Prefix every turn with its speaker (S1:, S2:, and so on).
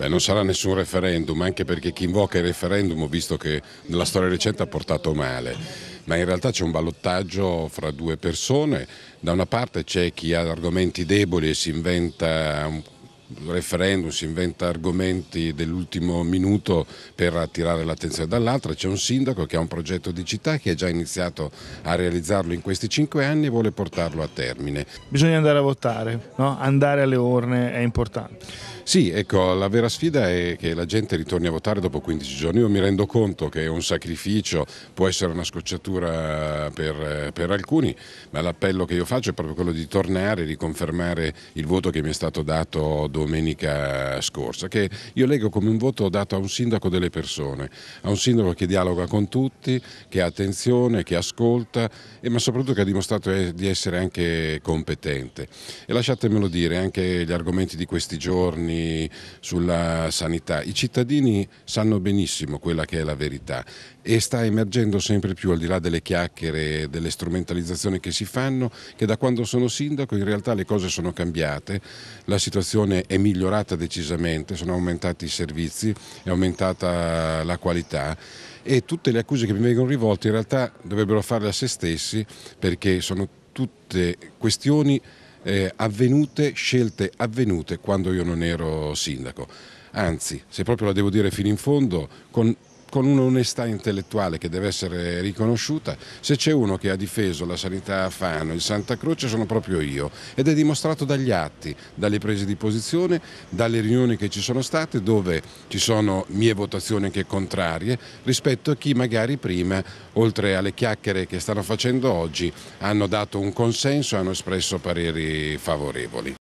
S1: Beh, non sarà nessun referendum, anche perché chi invoca il referendum, visto che nella storia recente ha portato male, ma in realtà c'è un ballottaggio fra due persone, da una parte c'è chi ha argomenti deboli e si inventa un referendum, si inventa argomenti dell'ultimo minuto per attirare l'attenzione dall'altra, c'è un sindaco che ha un progetto di città che ha già iniziato a realizzarlo in questi cinque anni e vuole portarlo a termine.
S2: Bisogna andare a votare, no? andare alle urne è importante.
S1: Sì, ecco, la vera sfida è che la gente ritorni a votare dopo 15 giorni. Io mi rendo conto che è un sacrificio, può essere una scocciatura per, per alcuni, ma l'appello che io faccio è proprio quello di tornare, riconfermare il voto che mi è stato dato domenica scorsa, che io leggo come un voto dato a un sindaco delle persone, a un sindaco che dialoga con tutti, che ha attenzione, che ascolta, e, ma soprattutto che ha dimostrato di essere anche competente. E lasciatemelo dire, anche gli argomenti di questi giorni, sulla sanità. I cittadini sanno benissimo quella che è la verità e sta emergendo sempre più, al di là delle chiacchiere, e delle strumentalizzazioni che si fanno, che da quando sono sindaco in realtà le cose sono cambiate, la situazione è migliorata decisamente, sono aumentati i servizi, è aumentata la qualità e tutte le accuse che mi vengono rivolte in realtà dovrebbero farle a se stessi perché sono tutte questioni eh, avvenute, scelte avvenute quando io non ero sindaco. Anzi, se proprio la devo dire fino in fondo, con con un'onestà intellettuale che deve essere riconosciuta, se c'è uno che ha difeso la sanità a Fano, il Santa Croce, sono proprio io ed è dimostrato dagli atti, dalle prese di posizione, dalle riunioni che ci sono state dove ci sono mie votazioni anche contrarie rispetto a chi magari prima, oltre alle chiacchiere che stanno facendo oggi, hanno dato un consenso e hanno espresso pareri favorevoli.